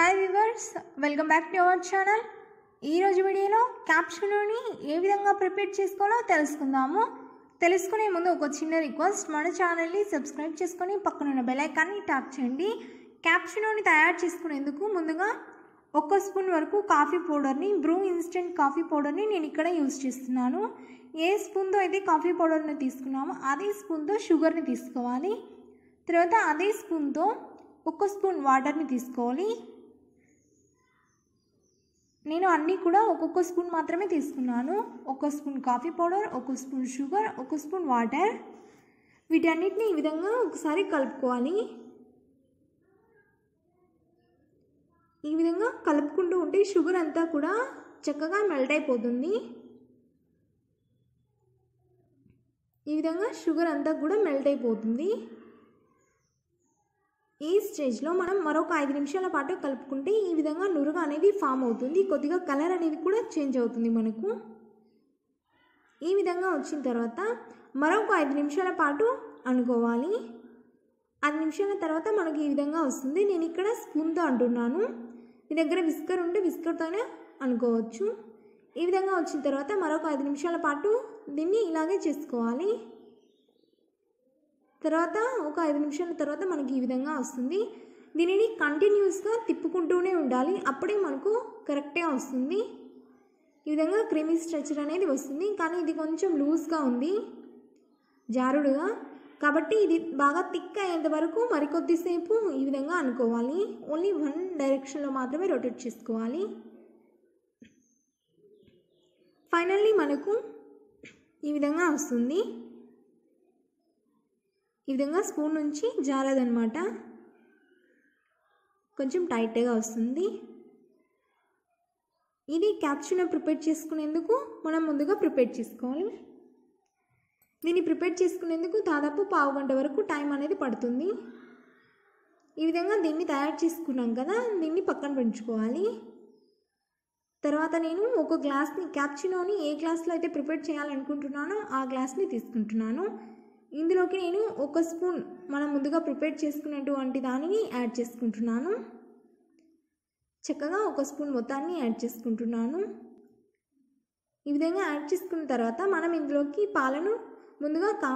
Hi viewers welcome back to our channel ఈరోజు వీడియోలో క్యాప్షన్ని ఏ విధంగా ప్రిపేర్ చేసుకోవాలో తెలుసుకుందాము తెలుసుకునే ముందు ఒక చిన్న రిక్వెస్ట్ మన ఛానల్ని సబ్స్క్రైబ్ చేసుకొని పక్కనున్న బెలైకాన్ని ట్యాప్ చేయండి క్యాప్షన్ని తయారు చేసుకునేందుకు ముందుగా ఒక స్పూన్ వరకు కాఫీ పౌడర్ని బ్రూ ఇన్స్టెంట్ కాఫీ పౌడర్ని నేను ఇక్కడ యూజ్ చేస్తున్నాను ఏ స్పూన్తో అయితే కాఫీ పౌడర్ని తీసుకున్నామో అదే స్పూన్తో షుగర్ని తీసుకోవాలి తర్వాత అదే స్పూన్తో ఒక స్పూన్ వాటర్ని తీసుకోవాలి నేను అన్నీ కూడా ఒక్కొక్క స్పూన్ మాత్రమే తీసుకున్నాను ఒక స్పూన్ కాఫీ పౌడర్ ఒక స్పూన్ షుగర్ ఒక స్పూన్ వాటర్ వీటన్నిటిని ఈ విధంగా ఒకసారి కలుపుకోవాలి ఈ విధంగా కలుపుకుంటూ ఉంటే షుగర్ అంతా కూడా చక్కగా మెల్ట్ అయిపోతుంది ఈ విధంగా షుగర్ అంతా కూడా మెల్ట్ అయిపోతుంది ఈ స్టేజ్లో మనం మరొక ఐదు నిమిషాల పాటు కలుపుకుంటే ఈ విధంగా నురుగ అనేది ఫామ్ అవుతుంది కొద్దిగా కలర్ అనేది కూడా చేంజ్ అవుతుంది మనకు ఈ విధంగా వచ్చిన తర్వాత మరొక ఐదు నిమిషాల పాటు అనుకోవాలి ఐదు నిమిషాల తర్వాత మనకి ఈ విధంగా వస్తుంది నేను ఇక్కడ స్పూన్తో అంటున్నాను మీ దగ్గర విస్కర్ ఉంటే విస్కర్తోనే అనుకోవచ్చు ఈ విధంగా వచ్చిన తర్వాత మరొక ఐదు నిమిషాల పాటు దీన్ని ఇలాగే చేసుకోవాలి తర్వాత ఒక ఐదు నిమిషాల తర్వాత మనకి ఈ విధంగా వస్తుంది దీనిని కంటిన్యూస్గా తిప్పుకుంటూనే ఉండాలి అప్పుడే మనకు కరెక్టే వస్తుంది ఈ విధంగా క్రిమి స్ట్రక్చర్ అనేది వస్తుంది కానీ ఇది కొంచెం లూజ్గా ఉంది జారుడుగా కాబట్టి ఇది బాగా థిక్ అయ్యేంత వరకు మరికొద్దిసేపు ఈ విధంగా అనుకోవాలి ఓన్లీ వన్ డైరెక్షన్లో మాత్రమే రొటేట్ చేసుకోవాలి ఫైనల్లీ మనకు ఈ విధంగా వస్తుంది ఈ విధంగా స్పూన్ నుంచి జాలదనమాట కొంచెం టైట్గా వస్తుంది ఇది క్యాప్షన్ ప్రిపేర్ చేసుకునేందుకు మనం ముందుగా ప్రిపేర్ చేసుకోవాలి దీన్ని ప్రిపేర్ చేసుకునేందుకు దాదాపు పావు గంట వరకు టైం అనేది పడుతుంది ఈ విధంగా దీన్ని తయారు చేసుకున్నాం కదా దీన్ని పక్కన పెంచుకోవాలి తర్వాత నేను ఒక గ్లాస్ని క్యాప్చినోని ఏ గ్లాస్లో అయితే ప్రిపేర్ చేయాలనుకుంటున్నానో ఆ గ్లాస్ని తీసుకుంటున్నాను ఇందులోకి నేను ఒక స్పూన్ మనం ముందుగా ప్రిపేర్ చేసుకున్నటువంటి దానిని యాడ్ చేసుకుంటున్నాను చక్కగా ఒక స్పూన్ మొత్తాన్ని యాడ్ చేసుకుంటున్నాను ఈ విధంగా యాడ్ చేసుకున్న తర్వాత మనం ఇందులోకి పాలను ముందుగా కా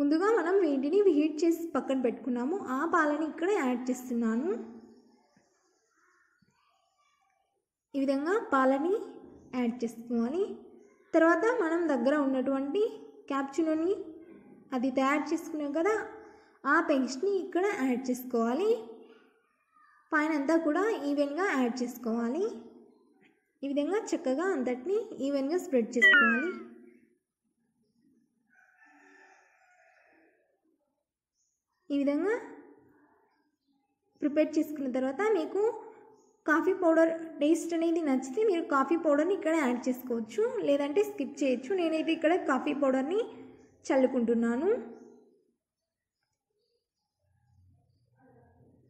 ముందుగా మనం వీటిని హీట్ చేసి పక్కన పెట్టుకున్నాము ఆ పాలని ఇక్కడ యాడ్ చేస్తున్నాను ఈ విధంగా పాలని యాడ్ చేసుకోవాలి తర్వాత మనం దగ్గర ఉన్నటువంటి క్యాప్చునోని అది తయారు చేసుకున్నాం కదా ఆ పేస్ట్ని ఇక్కడ యాడ్ చేసుకోవాలి పైన అంతా కూడా ఈవెన్గా యాడ్ చేసుకోవాలి ఈ విధంగా చక్కగా అంతటిని ఈవెన్గా స్ప్రెడ్ చేసుకోవాలి ఈ విధంగా ప్రిపేర్ చేసుకున్న తర్వాత మీకు కాఫీ పౌడర్ టేస్ట్ అనేది నచ్చితే మీరు కాఫీ పౌడర్ని ఇక్కడ యాడ్ చేసుకోవచ్చు లేదంటే స్కిప్ చేయొచ్చు నేనైతే ఇక్కడ కాఫీ పౌడర్ని చల్లుకుంటున్నాను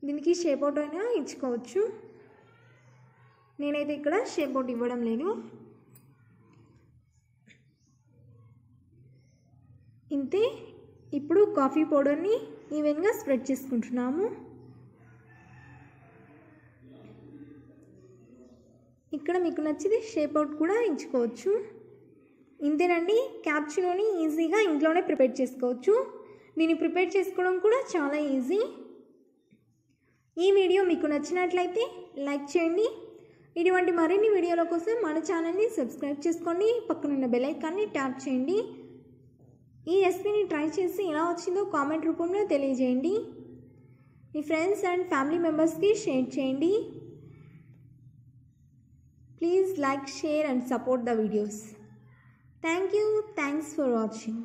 దీనికి షేప్ అవుట్ అయినా ఇచ్చుకోవచ్చు నేనైతే ఇక్కడ షేప్ అవుట్ ఇవ్వడం లేదు ఇంతే ఇప్పుడు కాఫీ పౌడర్ని ఈవెన్గా స్ప్రెడ్ చేసుకుంటున్నాము ఇక్కడ మీకు నచ్చితే షేప్ అవుట్ కూడా ఎంచుకోవచ్చు ఇంతేనండి క్యాప్చినోని ఈజీగా ఇంట్లోనే ప్రిపేర్ చేసుకోవచ్చు దీన్ని ప్రిపేర్ చేసుకోవడం కూడా చాలా ఈజీ ఈ వీడియో మీకు నచ్చినట్లయితే లైక్ చేయండి ఇటువంటి మరిన్ని వీడియోల కోసం మన ఛానల్ని సబ్స్క్రైబ్ చేసుకోండి పక్కనున్న బెలైకాన్ని ట్యాప్ చేయండి ఈ రెసిపీని ట్రై చేసి ఎలా వచ్చిందో కామెంట్ రూపంలో తెలియజేయండి మీ ఫ్రెండ్స్ అండ్ ఫ్యామిలీ మెంబర్స్కి షేర్ చేయండి Please like, share and support the videos. Thank you. Thanks for watching.